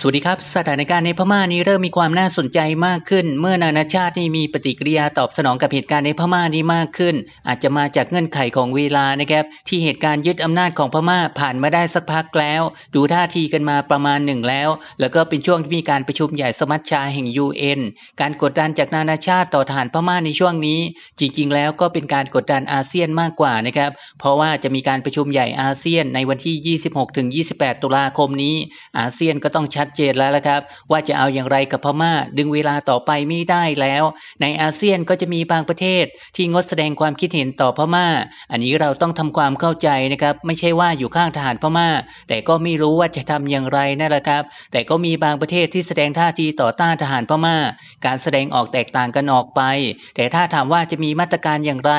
สวัสดีครับสถานการณ์ในพม่านี้เริ่มมีความน่าสนใจมากขึ้น เมื่อนานาชาตินี่มีปฏิกิริยาตอบสนองกับเหตุการณ์ในพม่านี้มากขึ้น อาจจะมาจากเงื่อนไขของเวลานะครับที่เหตุการณ์ยึดอำนาจของพม่าผ่านมาได้สักพักแล้ว ดูท่าทีกันมาประมาณหนึ่งแล้ว แล้วก็เป็นช่วงที่มีการประชุมใหญ่สมัชชาแห่ง UN การกดดันจากนานาชาติต่อฐานพม่าในช่วงนี้ จริงๆแล้วก็เป็นการกดดันอาเซียนมากกว่านะครับเพราะว่าจะมีการประชุมใหญ่อาเซียนในวันที่ 26-28 ตุลาคมนี้ อาเซียนก็ต้องชัดชัดเจนแล้วละครับ ว่าจะเอาอย่างไรกับพม่า ดึงเวลาต่อไป ไม่ได้แล้ว ในอาเซียนก็จะมีบางประเทศที่งดแสดงความคิดเห็นต่อพม่า อันนี้เราต้องทำความเข้าใจนะครับไม่ใช่ว่าอยู่ข้างทหารพม่า แต่ก็ไม่รู้ว่าจะทำอย่างไรนั่นแหละครับ แต่ก็มีบางประเทศที่แสดงท่าที ต่อต้านทหารพม่าการแสดงออกแตกต่างกันออกไป แต่ถ้าถามว่าจะมีมาตรการอย่างไร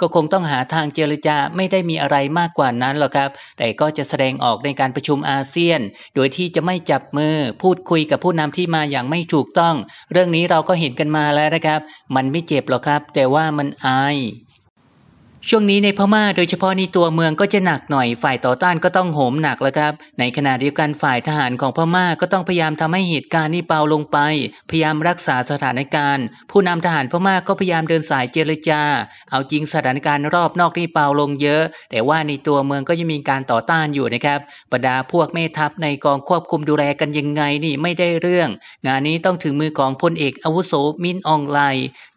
ก็คงต้องหาทางเจรจาไม่ได้มีอะไรมากกว่านั้นหรอกครับแต่ก็จะแสดงออกในการประชุมอาเซียน โดยที่จะไม่จับมือือพูดคุยกับผู้นำที่มาอย่างไม่ถูกต้อง เรื่องนี้เราก็เห็นกันมาแล้วนะครับ มันไม่เจ็บหรอกครับ แต่ว่ามันอายช่วงนี้ในพม่าโดยเฉพาะในตัวเมืองก็จะหนักหน่อยฝ่ายต่อต้านก็ต้องโหมหนักแล้วครับในขณะเดียวกันฝ่ายทหารของพม่าก็ต้องพยายามทำให้เหตุการณ์นี้เบาลงไปพยายามรักษาสถานการณ์ ผู้นำทหารพม่าก็พยายามเดินสายเจรจา เอาจริงสถานการณ์รอบนอกนี่เบาลงเยอะ แต่ว่าในตัวเมืองก็ยังมีการต่อต้านอยู่นะครับบรรดาพวกแม่ทัพในกองควบคุมดูแลกันยังไงนี่ไม่ได้เรื่อง งานนี้ต้องถึงมือของพลเอกอาวุโสมินอองไล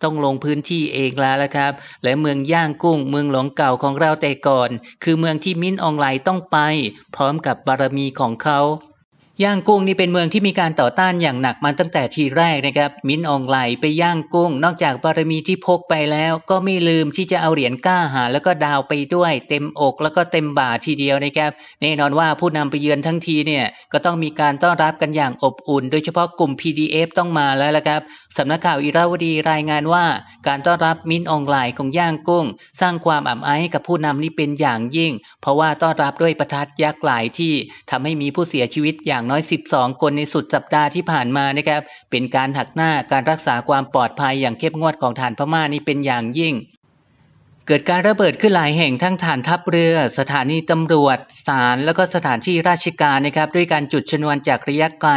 ต้องลงพื้นที่เองแล้วละครับ และเมืองย่างกุ้งเมืองหลวงเก่าของเราแต่ก่อน คือเมืองที่มิ้นออนไลน์ต้องไป พร้อมกับบารมีของเขาย่างกุ้งนี่เป็นเมืองที่มีการต่อต้านอย่างหนักมาตั้งแต่ทีแรกนะครับมินอองไหลไปย่างกุ้งนอกจากบารมีที่พกไปแล้ว ก็ไม่ลืมที่จะเอาเหรียญก้าหา แล้วก็ดาวไปด้วย เต็มอก แล้วก็เต็มบ่าทีเดียวนะครับแน่นอนว่าผู้นำไปเยือนทั้งทีเนี่ยก็ต้องมีการต้อนรับกันอย่างอบอุ่น โดยเฉพาะกลุ่ม PDF ต้องมาแล้วละครับสำนักข่าวอิราวดีรายงานว่าการต้อนรับมินอองไหลของย่างกุ้งสร้างความอับอายกับผู้นำนี่เป็นอย่างยิ่ง เพราะว่าต้อนรับด้วยประทัดยักษ์หลายที่ทำให้มีผู้เสียชีวิตอย่างน้อย12คนในสุดสัปดาห์ที่ผ่านมานะครับ เป็นการหักหน้าการรักษาความปลอดภัยอย่างเข้มงวดของฐานพม่านี่เป็นอย่างยิ่งเกิดการระเบิดขึ้นหลายแห่งทั้งฐานทัพเรือ สถานีตำรวจศาลและก็สถานที่ราชการนะครับ ด้วยการจุดชนวนจากระยะไกล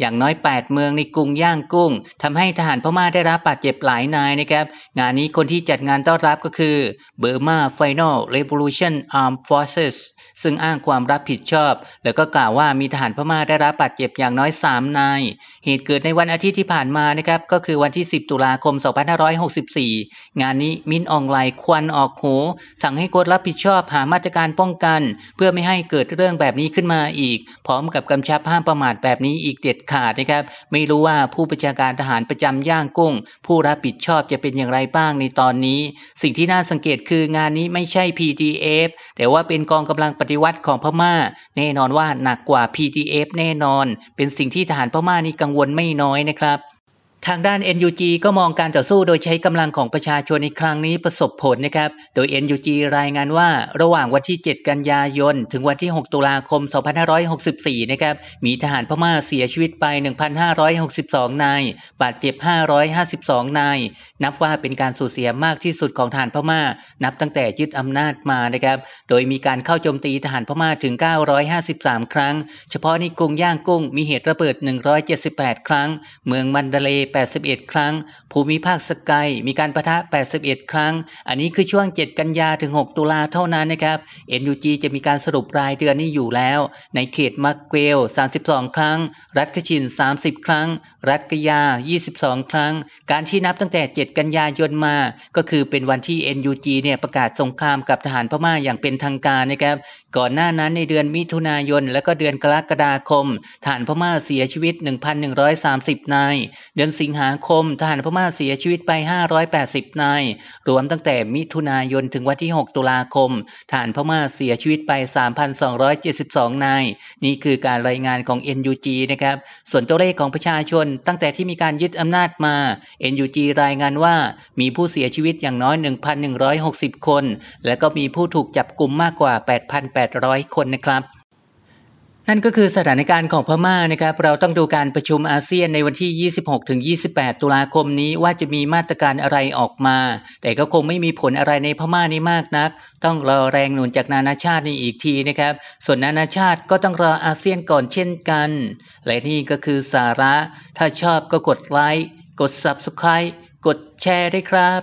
อย่างน้อย 8 เมืองในกรุงย่างกุ้งทำให้ทหารพม่าได้รับบาดเจ็บหลายนายนะครับ งานนี้คนที่จัดงานต้อนรับก็คือ Burma f i n a น r e เ o l ล t i ชั่นอาร์มฟอ e s ซึ่งอ้างความรับผิดชอบ แล้วก็กล่าวว่ามีทหารพม่าได้รับบาดเจ็บอย่างน้อย3นายเหตุเกิดในวันอาทิตย์ที่ผ่านมานะครับก็คือวันที่ 10ตุลาคม2564งานนี้มินอองไลควันนออกโหสั่งให้โคดรับผิดชอบ หามาตรการป้องกัน เพื่อไม่ให้เกิดเรื่องแบบนี้ขึ้นมาอีก พร้อมกับกำชับห้ามประมาทแบบนี้อีกเด็ดขาดนะครับ ไม่รู้ว่าผู้ประชาการทหารประจำย่างกุ้ง ผู้รับผิดชอบจะเป็นอย่างไรบ้างในตอนนี้ สิ่งที่น่าสังเกตคืองานนี้ไม่ใช่ PDF แต่ว่าเป็นกองกำลังปฏิวัติของพม่า แน่นอนว่าหนักกว่า PDF แน่นอน เป็นสิ่งที่ทหารพม่านี่กังวลไม่น้อยนะครับทางด้าน NUG ก็มองการต่อสู้โดยใช้กำลังของประชาชนในครั้งนี้ประสบผลนะครับ โดย NUG รายงานว่าระหว่างวันที่ 7 กันยายน ถึงวันที่ 6 ตุลาคม 2564 นะครับ มีทหารพม่าเสียชีวิตไป 1,562 นายบาดเจ็บ 552 นายนับว่าเป็นการสูญเสียมากที่สุดของทหารพม่า นับตั้งแต่ยึดอำนาจมานะครับ โดยมีการเข้าโจมตีทหารพม่าถึง 953 ครั้ง เฉพาะในกรุงย่างกุ้งมีเหตุระเบิด 178 ครั้ง เมืองมันเดเล81 ครั้ง ภูมิภาคสกาย มีการประทะ 81 ครั้ง อันนี้คือช่วง 7 กันยา ถึง 6 ตุลา เท่านั้นนะครับ NUG จะมีการสรุปรายเดือนนี้อยู่แล้ว ในเขตมักเกล 32 ครั้ง รัฐกชิน 30 ครั้ง รัฐกยา 22 ครั้ง การที่นับตั้งแต่ 7 กันยายนมา ก็คือเป็นวันที่ NUG เนี่ยประกาศสงครามกับทหารพม่าอย่างเป็นทางการนะครับ ก่อนหน้านั้นในเดือนมิถุนายนและก็เดือนกรกฎาคม ทหารพม่าเสียชีวิต 1,130 นาย เดือนสิงหาคมทหารพม่าเสียชีวิตไป 580 นาย รวมตั้งแต่มิถุนายนถึงวันที่ 6 ตุลาคม ทหารพม่าเสียชีวิตไป 3,272 นาย นี่คือการรายงานของ NUG นะครับ ส่วนตัวเลขของประชาชนตั้งแต่ที่มีการยึดอำนาจมา NUG รายงานว่ามีผู้เสียชีวิตอย่างน้อย 1,160 คน และก็มีผู้ถูกจับกลุ่มมากกว่า 8,800 คนนะครับนั่นก็คือสถานการณ์ของพม่านะครับเราต้องดูการประชุมอาเซียนในวันที่ 26-28 ตุลาคมนี้ว่าจะมีมาตรการอะไรออกมา แต่ก็คงไม่มีผลอะไรในพม่านี้มากนัก ต้องรอแรงหนุนจากนานาชาตินี่อีกทีนะครับ ส่วนนานาชาติก็ต้องรออาเซียนก่อนเช่นกัน และนี่ก็คือสาระ ถ้าชอบก็กดไลค์ กด Subscribe กดแชร์ด้วยครับ